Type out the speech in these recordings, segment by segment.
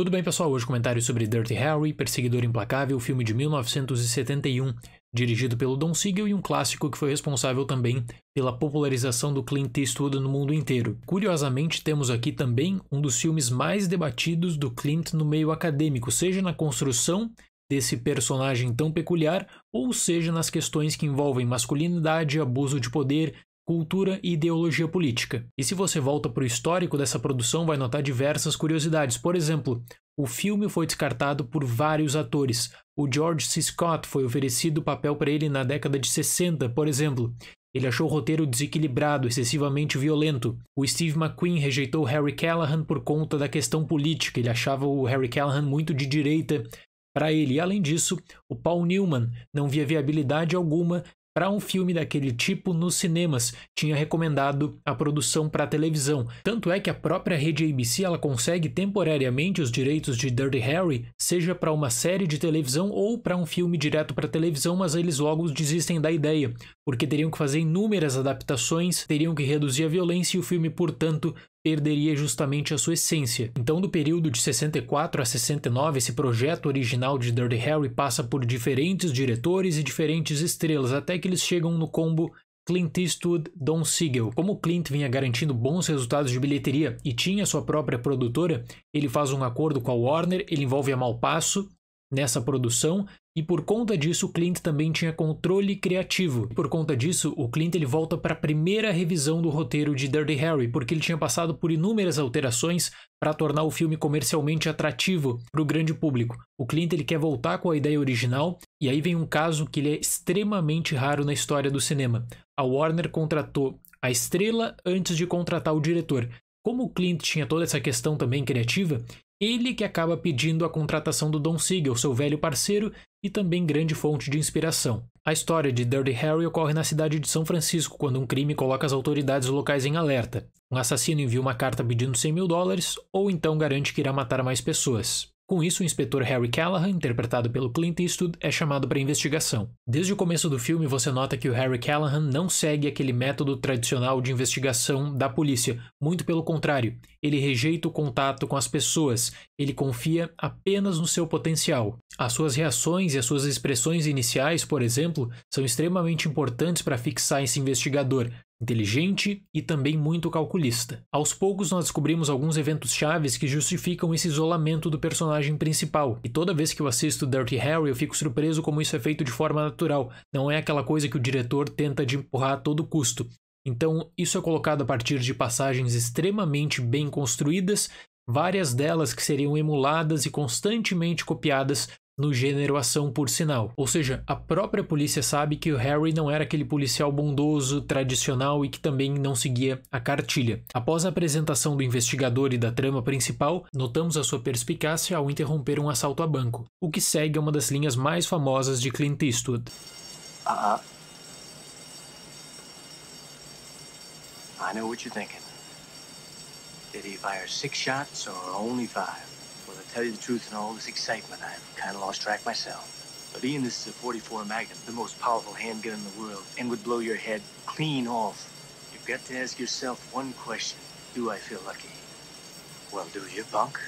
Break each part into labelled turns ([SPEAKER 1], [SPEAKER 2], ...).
[SPEAKER 1] Tudo bem, pessoal? Hoje comentário sobre Dirty Harry, Perseguidor Implacável, filme de 1971, dirigido pelo Don Siegel e um clássico que foi responsável também pela popularização do Clint Eastwood no mundo inteiro. Curiosamente, temos aqui também um dos filmes mais debatidos do Clint no meio acadêmico, seja na construção desse personagem tão peculiar, ou seja nas questões que envolvem masculinidade, abuso de poder, cultura e ideologia política. E se você volta para o histórico dessa produção, vai notar diversas curiosidades. Por exemplo, o filme foi descartado por vários atores. O George C. Scott foi oferecido o papel para ele na década de 60, por exemplo. Ele achou o roteiro desequilibrado, excessivamente violento. O Steve McQueen rejeitou Harry Callahan por conta da questão política. Ele achava o Harry Callahan muito de direita para ele. E, além disso, o Paul Newman não via viabilidade alguma para um filme daquele tipo nos cinemas, tinha recomendado a produção para televisão. Tanto é que a própria rede ABC ela consegue temporariamente os direitos de Dirty Harry, seja para uma série de televisão ou para um filme direto para televisão, mas eles logo desistem da ideia, porque teriam que fazer inúmeras adaptações, teriam que reduzir a violência e o filme, portanto, perderia justamente a sua essência. Então, do período de 64 a 69, esse projeto original de Dirty Harry passa por diferentes diretores e diferentes estrelas, até que eles chegam no combo Clint Eastwood, Don Siegel. Como Clint vinha garantindo bons resultados de bilheteria e tinha sua própria produtora, ele faz um acordo com a Warner, ele envolve a Malpasso nessa produção e por conta disso o Clint também tinha controle criativo. Por conta disso, o Clint ele volta para a primeira revisão do roteiro de Dirty Harry, porque ele tinha passado por inúmeras alterações para tornar o filme comercialmente atrativo para o grande público. O Clint ele quer voltar com a ideia original e aí vem um caso que ele é extremamente raro na história do cinema. A Warner contratou a estrela antes de contratar o diretor. Como o Clint tinha toda essa questão também criativa, ele que acaba pedindo a contratação do Don Siegel, seu velho parceiro e também grande fonte de inspiração. A história de Dirty Harry ocorre na cidade de São Francisco, quando um crime coloca as autoridades locais em alerta. Um assassino envia uma carta pedindo 100 mil dólares, ou então garante que irá matar mais pessoas. Com isso, o inspetor Harry Callahan, interpretado pelo Clint Eastwood, é chamado para investigação. Desde o começo do filme, você nota que o Harry Callahan não segue aquele método tradicional de investigação da polícia, muito pelo contrário, ele rejeita o contato com as pessoas, ele confia apenas no seu potencial. As suas reações e as suas expressões iniciais, por exemplo, são extremamente importantes para fixar esse investigador, inteligente e também muito calculista. Aos poucos nós descobrimos alguns eventos chaves que justificam esse isolamento do personagem principal. E toda vez que eu assisto Dirty Harry, eu fico surpreso como isso é feito de forma natural. Não é aquela coisa que o diretor tenta de empurrar a todo custo. Então, isso é colocado a partir de passagens extremamente bem construídas, várias delas que seriam emuladas e constantemente copiadas no gênero ação por sinal. Ou seja, a própria polícia sabe que o Harry não era aquele policial bondoso, tradicional e que também não seguia a cartilha. Após a apresentação do investigador e da trama principal, notamos a sua perspicácia ao interromper um assalto a banco, o que segue uma das linhas mais famosas de Clint Eastwood. Uh ah, -huh. I know what you're thinking. Did he fire six shots or only five? Well, to tell you the truth, in all this excitement, I've kind of lost track myself. But Ian, this is a 44 Magnum, the most powerful handgun in the world, and would blow your head clean off. You've got to ask yourself one question. Do I feel lucky? Well, do you, punk?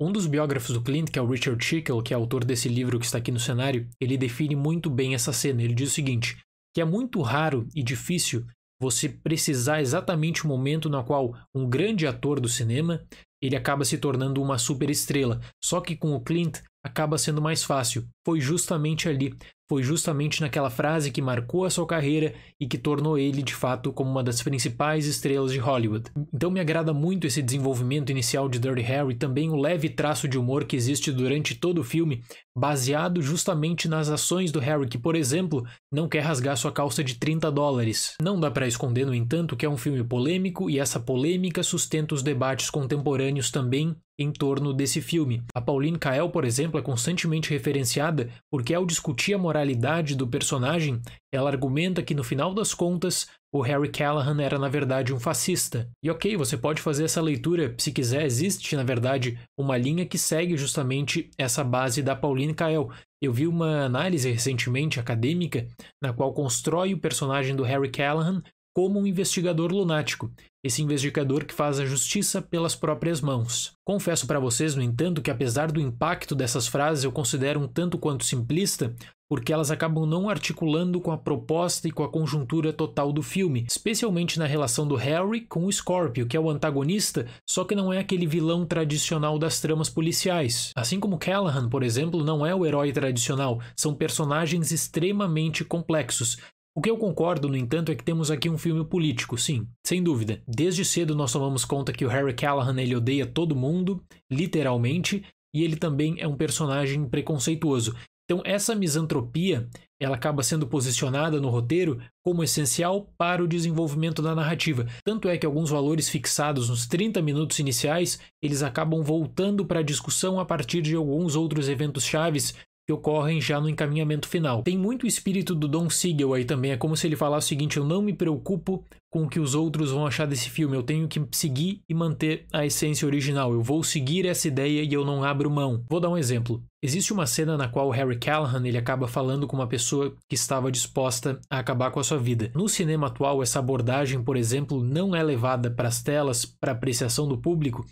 [SPEAKER 1] Um dos biógrafos do Clint, que é o Richard Schickel, que é autor desse livro que está aqui no cenário, ele define muito bem essa cena. Ele diz o seguinte: que é muito raro e difícil você precisar exatamente o momento no qual um grande ator do cinema ele acaba se tornando uma superestrela. Só que com o Clint acaba sendo mais fácil. Foi justamente ali, foi justamente naquela frase que marcou a sua carreira e que tornou ele de fato como uma das principais estrelas de Hollywood. Então me agrada muito esse desenvolvimento inicial de Dirty Harry, também o leve traço de humor que existe durante todo o filme, baseado justamente nas ações do Harry, que, por exemplo, não quer rasgar sua calça de 30 dólares. Não dá para esconder, no entanto, que é um filme polêmico e essa polêmica sustenta os debates contemporâneos também em torno desse filme. A Pauline Kael, por exemplo, é constantemente referenciada porque, ao discutir a moralidade do personagem, ela argumenta que, no final das contas, o Harry Callahan era na verdade um fascista. E ok, você pode fazer essa leitura se quiser, existe na verdade uma linha que segue justamente essa base da Pauline Kael. Eu vi uma análise recentemente acadêmica na qual constrói o personagem do Harry Callahan como um investigador lunático, esse investigador que faz a justiça pelas próprias mãos. Confesso para vocês, no entanto, que apesar do impacto dessas frases eu considero um tanto quanto simplista porque elas acabam não articulando com a proposta e com a conjuntura total do filme, especialmente na relação do Harry com o Scorpio, que é o antagonista, só que não é aquele vilão tradicional das tramas policiais. Assim como Callahan, por exemplo, não é o herói tradicional, são personagens extremamente complexos, o que eu concordo, no entanto, é que temos aqui um filme político, sim, sem dúvida. Desde cedo nós tomamos conta que o Harry Callahan ele odeia todo mundo, literalmente, e ele também é um personagem preconceituoso. Então, essa misantropia ela acaba sendo posicionada no roteiro como essencial para o desenvolvimento da narrativa. Tanto é que alguns valores fixados nos 30 minutos iniciais, eles acabam voltando para a discussão a partir de alguns outros eventos chaves que ocorrem já no encaminhamento final. Tem muito espírito do Don Siegel aí também, é como se ele falasse o seguinte, eu não me preocupo com o que os outros vão achar desse filme, eu tenho que seguir e manter a essência original, eu vou seguir essa ideia e eu não abro mão. Vou dar um exemplo. Existe uma cena na qual Harry Callahan ele acaba falando com uma pessoa que estava disposta a acabar com a sua vida. No cinema atual, essa abordagem, por exemplo, não é levada para as telas para apreciação do público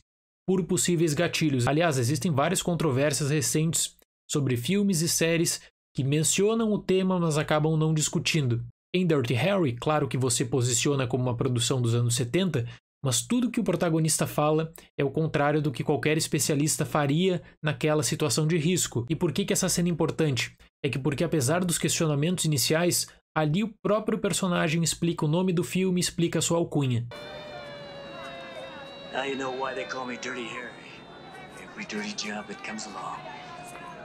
[SPEAKER 1] por possíveis gatilhos. Aliás, existem várias controvérsias recentes sobre filmes e séries que mencionam o tema mas acabam não discutindo. Em Dirty Harry, claro que você posiciona como uma produção dos anos 70, mas tudo que o protagonista fala é o contrário do que qualquer especialista faria naquela situação de risco. E por que, que essa cena é importante? É que porque apesar dos questionamentos iniciais, ali o próprio personagem explica o nome do filme e explica sua alcunha. Now you know why they call me Dirty Harry. Every dirty job that comes along.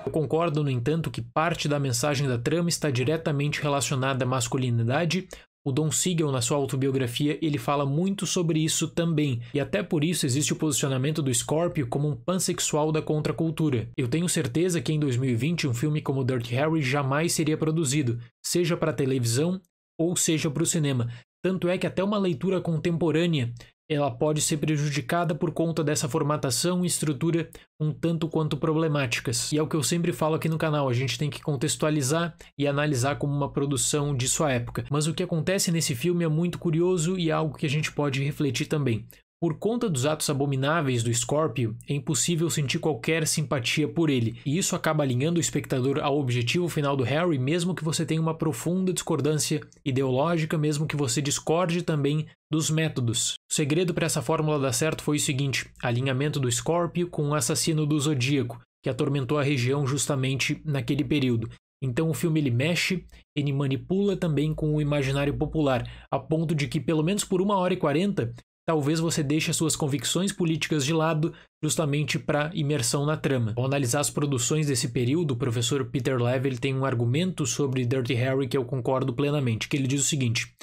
[SPEAKER 1] Eu concordo, no entanto, que parte da mensagem da trama está diretamente relacionada à masculinidade. O Don Siegel, na sua autobiografia, ele fala muito sobre isso também, e até por isso existe o posicionamento do Scorpio como um pansexual da contracultura. Eu tenho certeza que em 2020 um filme como Dirty Harry jamais seria produzido, seja para televisão ou seja para o cinema, tanto é que até uma leitura contemporânea ela pode ser prejudicada por conta dessa formatação e estrutura um tanto quanto problemáticas. E é o que eu sempre falo aqui no canal, a gente tem que contextualizar e analisar como uma produção de sua época. Mas o que acontece nesse filme é muito curioso e é algo que a gente pode refletir também. Por conta dos atos abomináveis do Scorpio, é impossível sentir qualquer simpatia por ele, e isso acaba alinhando o espectador ao objetivo final do Harry, mesmo que você tenha uma profunda discordância ideológica, mesmo que você discorde também dos métodos. O segredo para essa fórmula dar certo foi o seguinte: alinhamento do Scorpio com o assassino do Zodíaco, que atormentou a região justamente naquele período. Então o filme ele mexe, ele manipula também com o imaginário popular, a ponto de que, pelo menos por uma hora e quarenta, talvez você deixe suas convicções políticas de lado justamente para imersão na trama. Ao analisar as produções desse período, o professor Peter Levy tem um argumento sobre Dirty Harry que eu concordo plenamente, que ele diz o seguinte,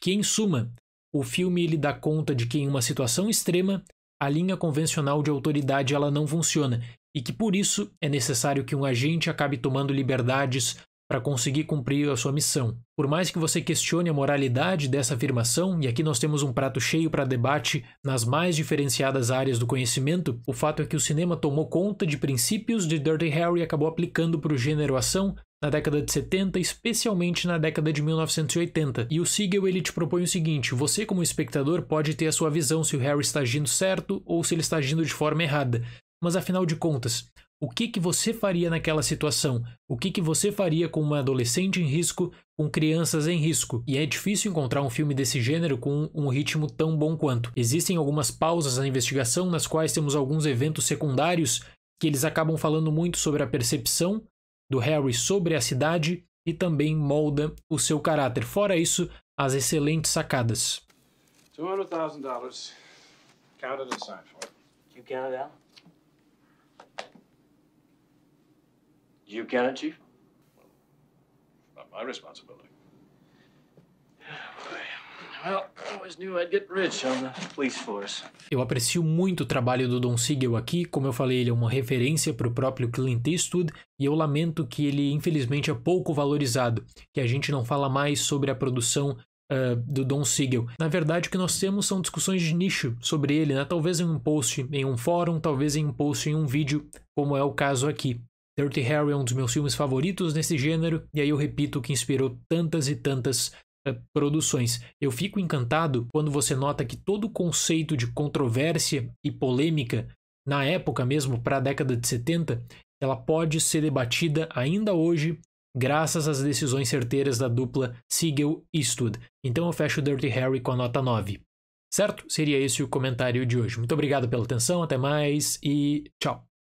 [SPEAKER 1] que em suma, o filme lhe dá conta de que em uma situação extrema, a linha convencional de autoridade ela não funciona e que por isso é necessário que um agente acabe tomando liberdades para conseguir cumprir a sua missão. Por mais que você questione a moralidade dessa afirmação, e aqui nós temos um prato cheio para debate nas mais diferenciadas áreas do conhecimento, o fato é que o cinema tomou conta de princípios de Dirty Harry e acabou aplicando para o gênero ação na década de 70, especialmente na década de 1980. E o Siegel ele te propõe o seguinte: você como espectador pode ter a sua visão se o Harry está agindo certo ou se ele está agindo de forma errada. Mas afinal de contas, o que, que você faria naquela situação? O que, que você faria com uma adolescente em risco, com crianças em risco? E é difícil encontrar um filme desse gênero com um ritmo tão bom quanto. Existem algumas pausas na investigação, nas quais temos alguns eventos secundários que eles acabam falando muito sobre a percepção do Harry sobre a cidade e também molda o seu caráter. Fora isso, as excelentes sacadas. 200, Count it aside for it. You count it out? You can it, Chief? Well, not my responsibility. Eu aprecio muito o trabalho do Don Siegel aqui, como eu falei, ele é uma referência para o próprio Clint Eastwood, e eu lamento que ele infelizmente é pouco valorizado, que a gente não fala mais sobre a produção uh, do Don Siegel. Na verdade, o que nós temos são discussões de nicho sobre ele, né? talvez em um post em um fórum, talvez em um post em um vídeo, como é o caso aqui. Dirty Harry é um dos meus filmes favoritos nesse gênero, e aí eu repito que inspirou tantas e tantas uh, produções. Eu fico encantado quando você nota que todo o conceito de controvérsia e polêmica, na época mesmo, para a década de 70, ela pode ser debatida ainda hoje graças às decisões certeiras da dupla Siegel Eastwood. Então eu fecho Dirty Harry com a nota 9. Certo? Seria esse o comentário de hoje. Muito obrigado pela atenção, até mais e tchau!